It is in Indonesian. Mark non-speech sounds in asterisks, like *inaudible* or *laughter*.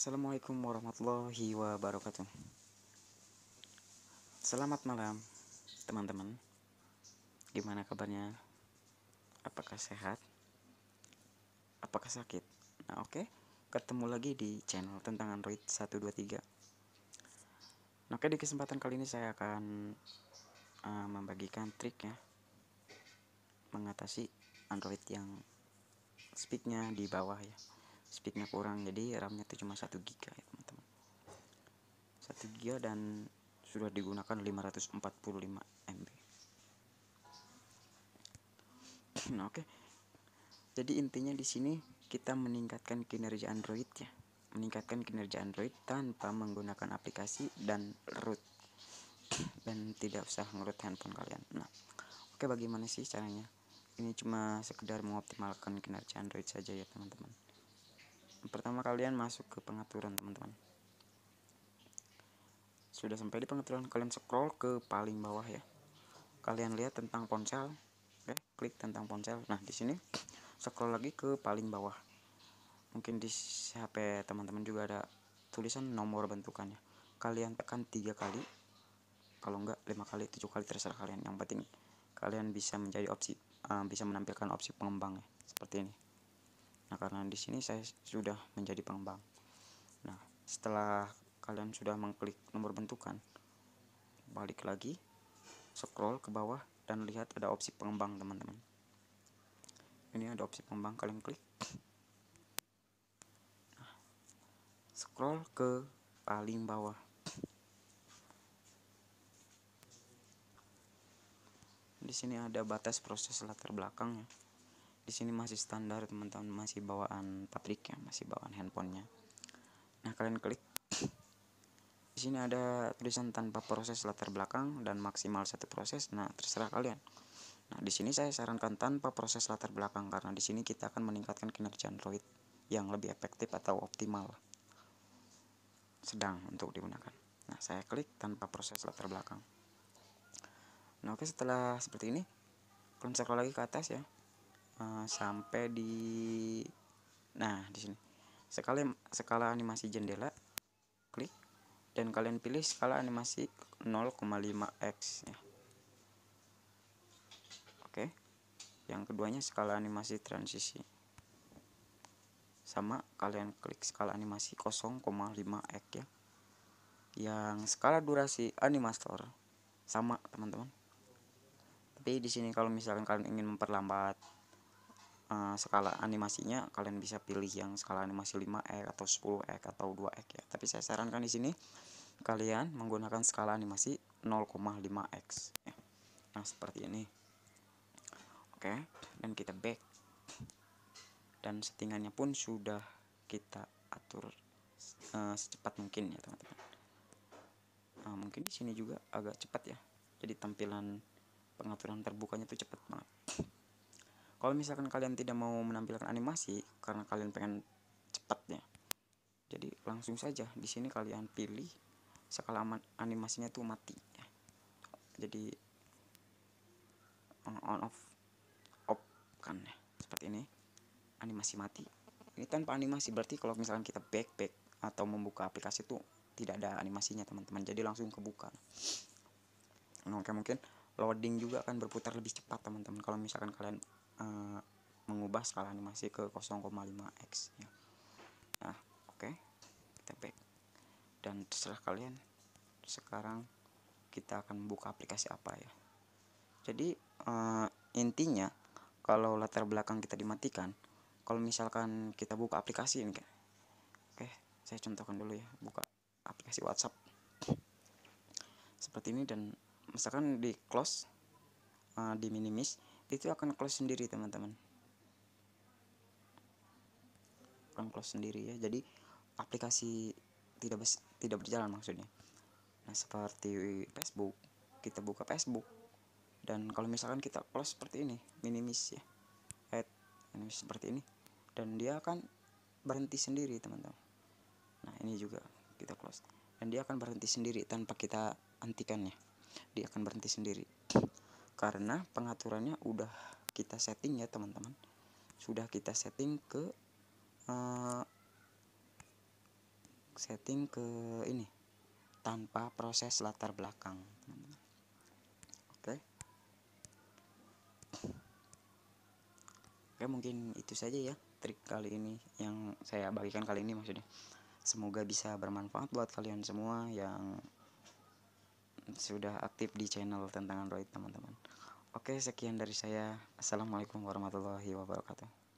Assalamualaikum warahmatullahi wabarakatuh. Selamat malam, teman-teman. Gimana kabarnya? Apakah sehat? Apakah sakit? Nah, oke. Okay. Ketemu lagi di channel tentang Android 123. Nah, oke okay, di kesempatan kali ini saya akan uh, membagikan trik ya mengatasi Android yang speaknya di bawah ya speednya kurang jadi RAM nya itu cuma 1 GB ya teman-teman 1 giga dan sudah digunakan 545 MB *clears throat* nah, oke okay. jadi intinya di sini kita meningkatkan kinerja Android ya meningkatkan kinerja Android tanpa menggunakan aplikasi dan root *clears throat* dan tidak usah ngerut handphone kalian nah oke okay, bagaimana sih caranya ini cuma sekedar mengoptimalkan kinerja Android saja ya teman-teman pertama kalian masuk ke pengaturan teman-teman sudah sampai di pengaturan kalian scroll ke paling bawah ya kalian lihat tentang ponsel ya klik tentang ponsel nah di sini scroll lagi ke paling bawah mungkin di HP teman-teman juga ada tulisan nomor bentukannya kalian tekan tiga kali kalau enggak lima kali tujuh kali terserah kalian yang penting kalian bisa menjadi opsi uh, bisa menampilkan opsi pengembang ya seperti ini Nah, karena di sini saya sudah menjadi pengembang. Nah, setelah kalian sudah mengklik nomor bentukan, balik lagi, scroll ke bawah dan lihat ada opsi pengembang, teman-teman. Ini ada opsi pengembang, kalian klik. Nah, scroll ke paling bawah. Di sini ada batas proses latar belakangnya di sini masih standar teman-teman masih bawaan Patrick ya masih bawaan handphonenya nah kalian klik di sini ada tulisan tanpa proses latar belakang dan maksimal satu proses nah terserah kalian nah di sini saya sarankan tanpa proses latar belakang karena di sini kita akan meningkatkan kinerja Android yang lebih efektif atau optimal sedang untuk digunakan nah saya klik tanpa proses latar belakang nah oke setelah seperti ini kalian scroll lagi ke atas ya Eh, sampai di nah di sini sekali skala animasi jendela klik dan kalian pilih skala animasi 0,5x ya. Oke. Yang keduanya skala animasi transisi. Sama kalian klik skala animasi 0,5x ya. Yang skala durasi animator sama teman-teman. Tapi di sini kalau misalkan kalian ingin memperlambat Eh, skala animasinya kalian bisa pilih yang skala animasi 5x atau 10x atau 2x ya tapi saya sarankan di sini kalian menggunakan skala animasi 0,5x ya. nah seperti ini oke dan kita back dan settingannya pun sudah kita atur uh, secepat mungkin ya teman-teman nah, mungkin di sini juga agak cepat ya jadi tampilan pengaturan terbukanya itu cepat banget kalau misalkan kalian tidak mau menampilkan animasi karena kalian pengen cepatnya jadi langsung saja di sini kalian pilih skala animasinya tuh mati jadi on, on off off kan ya seperti ini animasi mati ini tanpa animasi berarti kalau misalkan kita back back atau membuka aplikasi itu tidak ada animasinya teman-teman jadi langsung kebuka nah, oke mungkin loading juga akan berputar lebih cepat teman-teman kalau misalkan kalian uh, mengubah skala animasi ke 0,5x ya. Nah, oke. Okay. Kita back. Dan terserah kalian sekarang kita akan buka aplikasi apa ya. Jadi uh, intinya kalau latar belakang kita dimatikan, kalau misalkan kita buka aplikasi ini Oke, okay, saya contohkan dulu ya, buka aplikasi WhatsApp. Seperti ini dan misalkan di close uh, eh, di minimis itu akan close sendiri teman-teman akan close sendiri ya jadi aplikasi tidak bes, tidak berjalan maksudnya nah seperti Facebook kita buka Facebook dan kalau misalkan kita close seperti ini minimis ya add minimis seperti ini dan dia akan berhenti sendiri teman-teman nah ini juga kita close dan dia akan berhenti sendiri tanpa kita hentikannya dia akan berhenti sendiri karena pengaturannya udah kita setting ya teman-teman sudah kita setting ke uh, setting ke ini tanpa proses latar belakang oke oke mungkin itu saja ya trik kali ini yang saya bagikan kali ini maksudnya semoga bisa bermanfaat buat kalian semua yang sudah aktif di channel tentang Android teman-teman. Oke, sekian dari saya. Assalamualaikum warahmatullahi wabarakatuh.